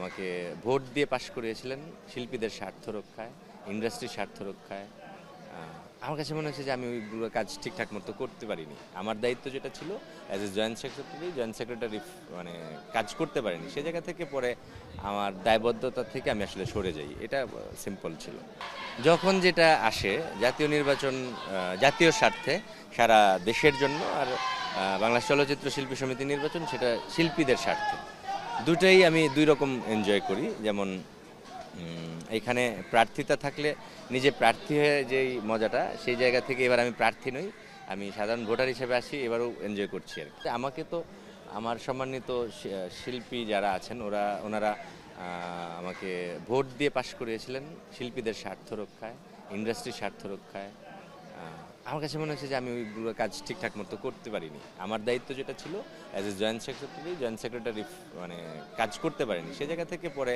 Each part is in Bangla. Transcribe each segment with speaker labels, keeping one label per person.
Speaker 1: আমাকে ভোট দিয়ে পাশ করিয়েছিলেন শিল্পীদের স্বার্থ রক্ষায় ইন্ডাস্ট্রির স্বার্থ রক্ষায় আমার কাছে মনে হচ্ছে যে আমি ওইগুলো কাজ ঠিকঠাক মতো করতে পারিনি আমার দায়িত্ব যেটা ছিল as a joint secretary joint secretary মানে কাজ করতে পারিনি সে জায়গা থেকে পরে আমার দায়বদ্ধতা থেকে আমি আসলে সরে যাই এটা সিম্পল ছিল যখন যেটা আসে জাতীয় নির্বাচন জাতীয় স্বার্থে সারা দেশের জন্য আর বাংলা চলচ্চিত্র শিল্পী সমিতি নির্বাচন সেটা শিল্পীদের স্বার্থে দুটাই আমি দুই রকম এনজয় করি যেমন এখানে প্রার্থিতা থাকলে নিজে প্রার্থী হয়ে যেই মজাটা সেই জায়গা থেকে এবার আমি প্রার্থী নই আমি সাধারণ ভোটার হিসেবে আসি এবারও এনজয় করছি আর আমাকে তো আমার সম্মানিত শিল্পী যারা আছেন ওরা ওনারা আমাকে ভোট দিয়ে পাশ করিয়েছিলেন শিল্পীদের স্বার্থ রক্ষায় ইন্ডাস্ট্রির স্বার্থ রক্ষায় আমার কাছে মনে হচ্ছে যে আমি ওইগুলো কাজ ঠিকঠাক মতো করতে পারিনি আমার দায়িত্ব যেটা ছিল as a joint secretary joint secretary মানে কাজ করতে পারিনি সে জায়গা থেকে পরে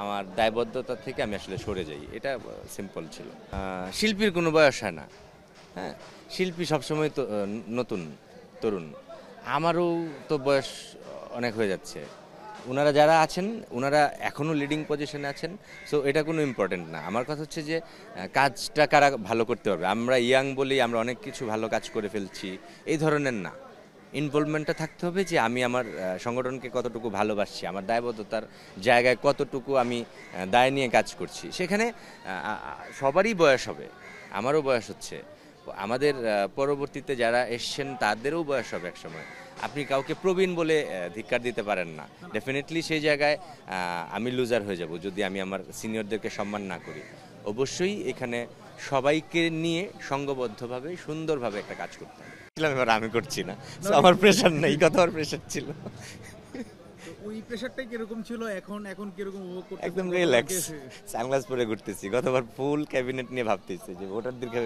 Speaker 1: আমার দায়বদ্ধতা থেকে আমি আসলে সরে যাই এটা সিম্পল ছিল শিল্পীর কোনো বয়স হয় না হ্যাঁ শিল্পী সবসময় তো নতুন তরুণ আমারও তো বয়স অনেক হয়ে যাচ্ছে ওনারা যারা আছেন ওনারা এখনও লিডিং পজিশনে আছেন সো এটা কোনো ইম্পর্টেন্ট না আমার কথা হচ্ছে যে কাজটা কারা ভালো করতে পারবে আমরা ইয়াং বলি আমরা অনেক কিছু ভালো কাজ করে ফেলছি এই ধরনের না ইনভলভমেন্টটা থাকতে হবে যে আমি আমার সংগঠনকে কতটুকু ভালোবাসছি আমার দায়বদ্ধতার জায়গায় কতটুকু আমি দায় নিয়ে কাজ করছি সেখানে সবারই বয়স হবে আমারও বয়স হচ্ছে আমাদের পরবর্তীতে যারা এসছেন তাদেরও বয়স হবে এক সময় আপনি কাউকে প্রবীণ বলে ধিক্কার দিতে পারেন না ডেফিনেটলি সেই জায়গায় আমি লুজার হয়ে যাব যদি আমি আমার সিনিয়রদেরকে সম্মান না করি অবশ্যই এখানে সবাইকে নিয়ে সঙ্গবদ্ধভাবে সুন্দরভাবে একটা কাজ করতে হবে এবার আমি করছি না আমার প্রেশার নেই কত আমার প্রেশার ছিল ওই প্রেশারটাই কিরকম ছিল এখন এখন কিরকম উপভোগ করতে একদম রিল্যাক্স সানগ্লাস পরে ঘুরতেছি গতবার ফুল ক্যাবিনেট নিয়ে ভাবতেছি যে দিকে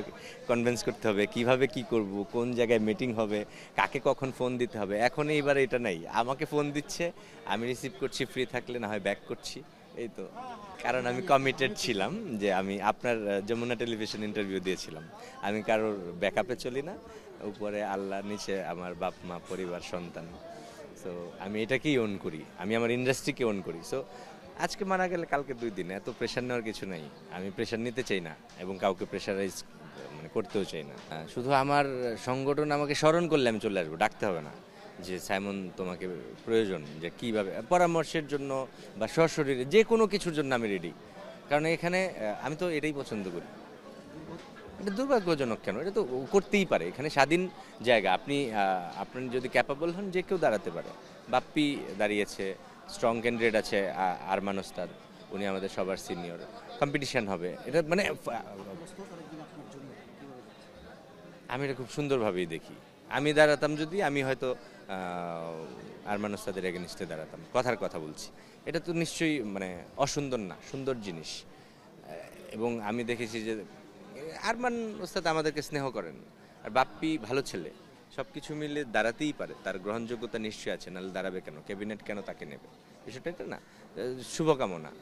Speaker 1: কনভিন্স করতে হবে কিভাবে কি করব কোন জায়গায় মিটিং হবে কাকে কখন ফোন দিতে হবে এখন এইবার এটা নাই আমাকে ফোন দিচ্ছে আমি রিসিভ করছি ফ্রি থাকলে না হয় ব্যাক করছি এই তো কারণ আমি কমিটেড ছিলাম যে আমি আপনার যমুনা টেলিভিশন ইন্টারভিউ দিয়েছিলাম আমি কারোর ব্যাকআপে চলি না উপরে আল্লাহ নিচে আমার বাপ মা পরিবার সন্তান সো আমি এটাকেই অন করি আমি আমার ইন্ডাস্ট্রিকে অন করি সো আজকে মারা গেলে কালকে দুই দিন এত প্রেশার নেওয়ার কিছু নাই আমি প্রেশার নিতে চাই না এবং কাউকে প্রেশারাইজ মানে করতেও চাই না শুধু আমার সংগঠন আমাকে স্মরণ করলে আমি চলে আসবো ডাকতে হবে না যে সাইমন তোমাকে প্রয়োজন যে কীভাবে পরামর্শের জন্য বা সশরীরে যে কোনো কিছুর জন্য আমি রেডি কারণ এখানে আমি তো এটাই পছন্দ করি এটা দুর্ভাগ্যজনক কেন এটা তো করতেই পারে এখানে স্বাধীন জায়গা আপনি আপনি যদি ক্যাপাবল হন যে কেউ দাঁড়াতে পারে বাপ্পি দাঁড়িয়েছে স্ট্রং ক্যান্ডিডেট আছে আরমান তার উনি আমাদের সবার সিনিয়র কম্পিটিশান হবে এটা মানে আমি এটা খুব সুন্দরভাবেই দেখি আমি দাঁড়াতাম যদি আমি হয়তো আরমান ওস্তাদের এগেনিস্টে দাঁড়াতাম কথার কথা বলছি এটা তো নিশ্চয়ই মানে অসুন্দর না সুন্দর জিনিস এবং আমি দেখেছি যে আরমান ওস্তাদ আমাদেরকে স্নেহ করেন আর বাপ্পি ভালো ছেলে সব কিছু মিলে দাঁড়াতেই পারে তার গ্রহণযোগ্যতা নিশ্চয়ই আছে নাহলে দাঁড়াবে কেন ক্যাবিনেট কেন তাকে নেবে বিষয়টা এটা না শুভকামনা